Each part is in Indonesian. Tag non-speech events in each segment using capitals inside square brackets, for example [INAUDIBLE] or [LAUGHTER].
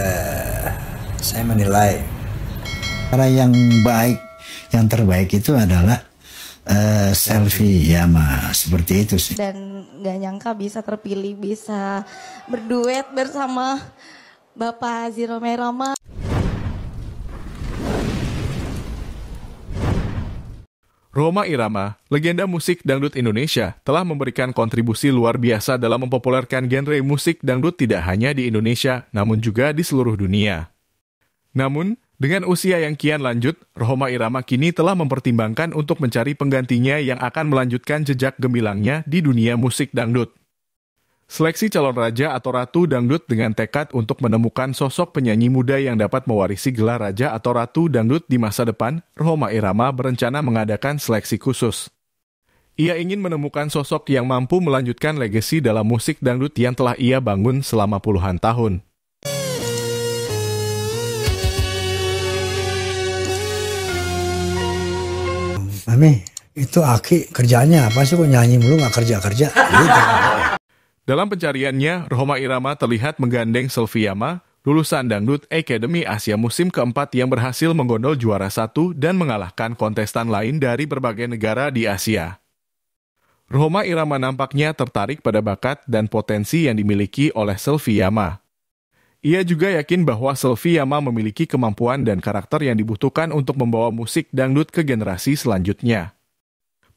Eh, saya menilai cara yang baik, yang terbaik itu adalah uh, selfie ya mas, seperti itu sih. Dan nggak nyangka bisa terpilih, bisa berduet bersama Bapak Ziro Merama. Roma Irama, legenda musik dangdut Indonesia, telah memberikan kontribusi luar biasa dalam mempopulerkan genre musik dangdut tidak hanya di Indonesia, namun juga di seluruh dunia. Namun, dengan usia yang kian lanjut, Roma Irama kini telah mempertimbangkan untuk mencari penggantinya yang akan melanjutkan jejak gemilangnya di dunia musik dangdut. Seleksi calon raja atau ratu dangdut dengan tekad untuk menemukan sosok penyanyi muda yang dapat mewarisi gelar raja atau ratu dangdut di masa depan, Roma Irama berencana mengadakan seleksi khusus. Ia ingin menemukan sosok yang mampu melanjutkan legasi dalam musik dangdut yang telah ia bangun selama puluhan tahun. Mami, itu Aki kerjanya apa sih kok nyanyi mulu nggak kerja-kerja? Gitu. [LAUGHS] Dalam pencariannya, Roma Irama terlihat menggandeng Selviyama, lulusan Dangdut Academy Asia musim keempat yang berhasil menggondol juara satu dan mengalahkan kontestan lain dari berbagai negara di Asia. Roma Irama nampaknya tertarik pada bakat dan potensi yang dimiliki oleh Selviyama. Ia juga yakin bahwa Selviyama memiliki kemampuan dan karakter yang dibutuhkan untuk membawa musik dangdut ke generasi selanjutnya.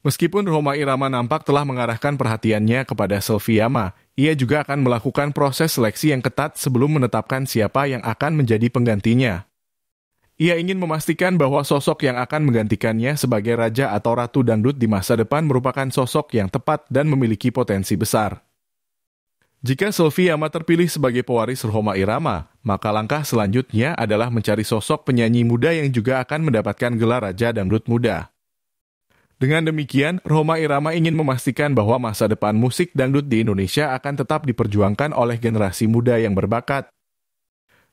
Meskipun Roma Irama nampak telah mengarahkan perhatiannya kepada Selviyama, ia juga akan melakukan proses seleksi yang ketat sebelum menetapkan siapa yang akan menjadi penggantinya. Ia ingin memastikan bahwa sosok yang akan menggantikannya sebagai raja atau ratu dangdut di masa depan merupakan sosok yang tepat dan memiliki potensi besar. Jika Sylvie Yama terpilih sebagai pewaris Roma Irama, maka langkah selanjutnya adalah mencari sosok penyanyi muda yang juga akan mendapatkan gelar raja dangdut muda. Dengan demikian, Roma Irama ingin memastikan bahwa masa depan musik dangdut di Indonesia akan tetap diperjuangkan oleh generasi muda yang berbakat.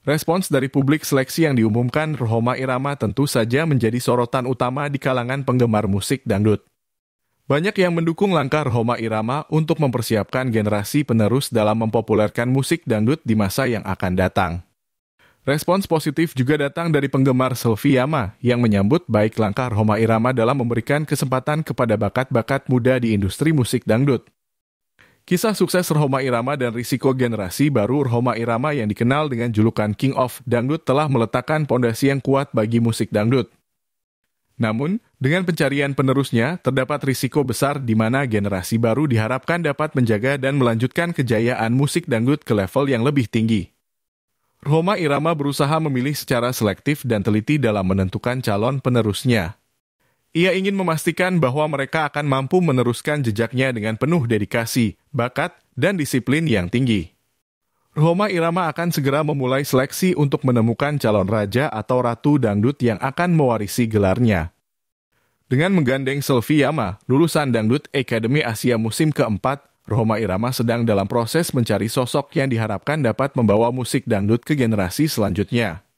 Respons dari publik seleksi yang diumumkan Roma Irama tentu saja menjadi sorotan utama di kalangan penggemar musik dangdut. Banyak yang mendukung langkah Roma Irama untuk mempersiapkan generasi penerus dalam mempopulerkan musik dangdut di masa yang akan datang. Respons positif juga datang dari penggemar Yama yang menyambut baik langkah Roma Irama dalam memberikan kesempatan kepada bakat-bakat muda di industri musik dangdut. Kisah sukses Roma Irama dan risiko generasi baru Roma Irama yang dikenal dengan julukan King of Dangdut telah meletakkan pondasi yang kuat bagi musik dangdut. Namun, dengan pencarian penerusnya, terdapat risiko besar di mana generasi baru diharapkan dapat menjaga dan melanjutkan kejayaan musik dangdut ke level yang lebih tinggi. Roma Irama berusaha memilih secara selektif dan teliti dalam menentukan calon penerusnya. Ia ingin memastikan bahwa mereka akan mampu meneruskan jejaknya dengan penuh dedikasi, bakat, dan disiplin yang tinggi. Roma Irama akan segera memulai seleksi untuk menemukan calon raja atau ratu dangdut yang akan mewarisi gelarnya. Dengan menggandeng Sylvie Yama, lulusan Dangdut academy Asia musim keempat Roma Irama sedang dalam proses mencari sosok yang diharapkan dapat membawa musik dangdut ke generasi selanjutnya.